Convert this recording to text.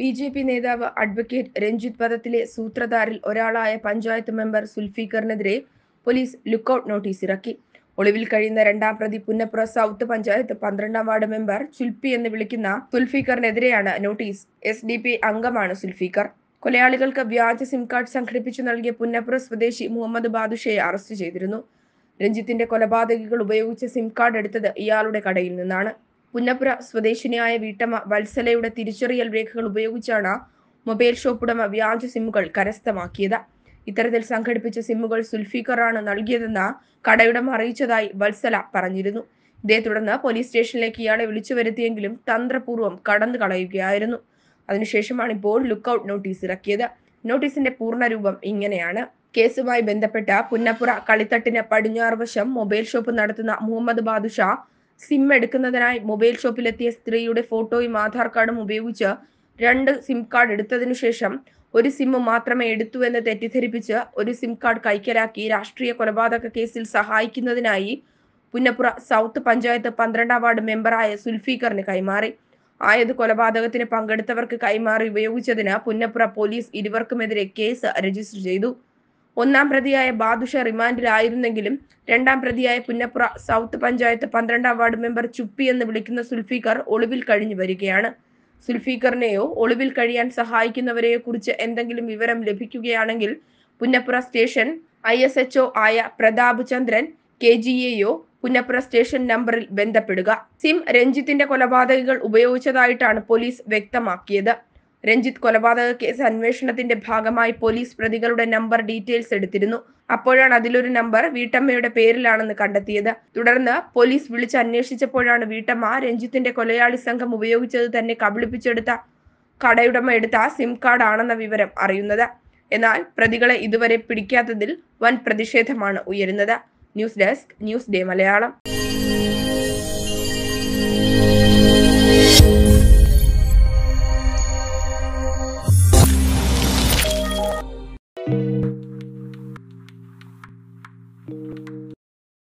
B J P നേതാവ് advocate Ranjith പദത്തിലെ സൂത്രധാരിൽ ഒരാളായ പഞ്ചായത്ത് മെമ്പർ സുൽഫീഖറിനെതിരെ പോലീസ് ലുക്കൌട്ട് നോട്ടീസ് ഇറക്കി ഒളിവിൽ കഴിയുന്ന രണ്ടാം പ്രതി പുന്നപ്പുറ സൗത്ത് പഞ്ചായത്ത് പന്ത്രണ്ടാം വാർഡ് മെമ്പർ സുൽഫി എന്ന് വിളിക്കുന്ന സുൽഫീഖറിനെതിരെയാണ് നോട്ടീസ് എസ് ഡി പി അംഗമാണ് സുൽഫീഖർ കൊലയാളികൾക്ക് വ്യാജ സിം കാർഡ് സംഘടിപ്പിച്ചു നൽകിയ പുന്നപ്പുറ സ്വദേശി മുഹമ്മദ് ബാദുഷയെ അറസ്റ്റ് ചെയ്തിരുന്നു രഞ്ജിത്തിന്റെ കൊലപാതകികൾ ഉപയോഗിച്ച സിം കാർഡ് എടുത്തത് ഇയാളുടെ കടയിൽ നിന്നാണ് പുന്നപ്പുര സ്വദേശിനിയായ വീട്ടമ്മ വത്സലയുടെ തിരിച്ചറിയൽ രേഖകൾ ഉപയോഗിച്ചാണ് മൊബൈൽ ഷോപ്പ് ഉടമ വ്യാജ സിമ്മുകൾ കരസ്ഥമാക്കിയത് ഇത്തരത്തിൽ സംഘടിപ്പിച്ച സിമ്മുകൾ സുൽഫീഖറാണ് നൽകിയതെന്ന് കടയുടമ അറിയിച്ചതായി വത്സല പറഞ്ഞിരുന്നു ഇതേ തുടർന്ന് പോലീസ് സ്റ്റേഷനിലേക്ക് ഇയാളെ വിളിച്ചു വരുത്തിയെങ്കിലും തന്ത്രപൂർവ്വം കടന്നു കളയുകയായിരുന്നു അതിനുശേഷമാണ് ഇപ്പോൾ ഔട്ട് നോട്ടീസ് ഇറക്കിയത് നോട്ടീസിന്റെ പൂർണ്ണരൂപം ഇങ്ങനെയാണ് കേസുമായി ബന്ധപ്പെട്ട പുന്നപ്പുറ കളിത്തട്ടിന് പടിഞ്ഞാറ് വശം മൊബൈൽ ഷോപ്പ് നടത്തുന്ന മുഹമ്മദ് ബാദുഷാ സിം എടുക്കുന്നതിനായി മൊബൈൽ ഷോപ്പിലെത്തിയ സ്ത്രീയുടെ ഫോട്ടോയും ആധാർ കാർഡും ഉപയോഗിച്ച് രണ്ട് സിം കാർഡ് എടുത്തതിനു ശേഷം ഒരു സിം മാത്രമേ എടുത്തു എന്ന് തെറ്റിദ്ധരിപ്പിച്ച് ഒരു സിം കാർഡ് കൈക്കലാക്കി രാഷ്ട്രീയ കൊലപാതക കേസിൽ സഹായിക്കുന്നതിനായി പുന്നപ്പുറ സൗത്ത് പഞ്ചായത്ത് പന്ത്രണ്ടാം വാർഡ് മെമ്പറായ സുൽഫീഖറിന് കൈമാറി ആയത് കൊലപാതകത്തിന് പങ്കെടുത്തവർക്ക് കൈമാറി ഉപയോഗിച്ചതിന് പുന്നപ്പുറ പോലീസ് ഇരുവർക്കുമെതിരെ കേസ് രജിസ്റ്റർ ചെയ്തു ഒന്നാം പ്രതിയായ ബാദുഷ റിമാൻഡിലായിരുന്നെങ്കിലും രണ്ടാം പ്രതിയായ പുന്നപ്ര സൗത്ത് പഞ്ചായത്ത് പന്ത്രണ്ടാം വാർഡ് മെമ്പർ ചുപ്പി എന്ന് വിളിക്കുന്ന സുൽഫീഖർ ഒളിവിൽ കഴിഞ്ഞു വരികയാണ് സുൽഫീഖറിനെയോ ഒളിവിൽ കഴിയാൻ സഹായിക്കുന്നവരെയോ കുറിച്ച് എന്തെങ്കിലും വിവരം ലഭിക്കുകയാണെങ്കിൽ Punnapra station I S H O ആയ പ്രതാപ് ചന്ദ്രൻ കെ ജി എയോ പുന്നപ്പുറ സ്റ്റേഷൻ നമ്പറിൽ ബന്ധപ്പെടുക സിം രഞ്ജിത്തിന്റെ കൊലപാതകങ്ങൾ ഉപയോഗിച്ചതായിട്ടാണ് പോലീസ് വ്യക്തമാക്കിയത് രഞ്ജിത്ത് കൊലപാതക കേസ് അന്വേഷണത്തിന്റെ ഭാഗമായി പോലീസ് പ്രതികളുടെ നമ്പർ ഡീറ്റെയിൽസ് എടുത്തിരുന്നു അപ്പോഴാണ് അതിലൊരു നമ്പർ വീട്ടമ്മയുടെ പേരിലാണെന്ന് കണ്ടെത്തിയത് തുടർന്ന് പോലീസ് വിളിച്ച് അന്വേഷിച്ചപ്പോഴാണ് വീട്ടമ്മ രഞ്ജിത്തിന്റെ കൊലയാളി സംഘം ഉപയോഗിച്ചത് തന്നെ കബളിപ്പിച്ചെടുത്ത കടയുടമ എടുത്ത സിം കാർഡ് ആണെന്ന വിവരം അറിയുന്നത് എന്നാൽ പ്രതികളെ ഇതുവരെ പിടിക്കാത്തതിൽ വൻ പ്രതിഷേധമാണ് ഉയരുന്നത് news desk news day Malayalam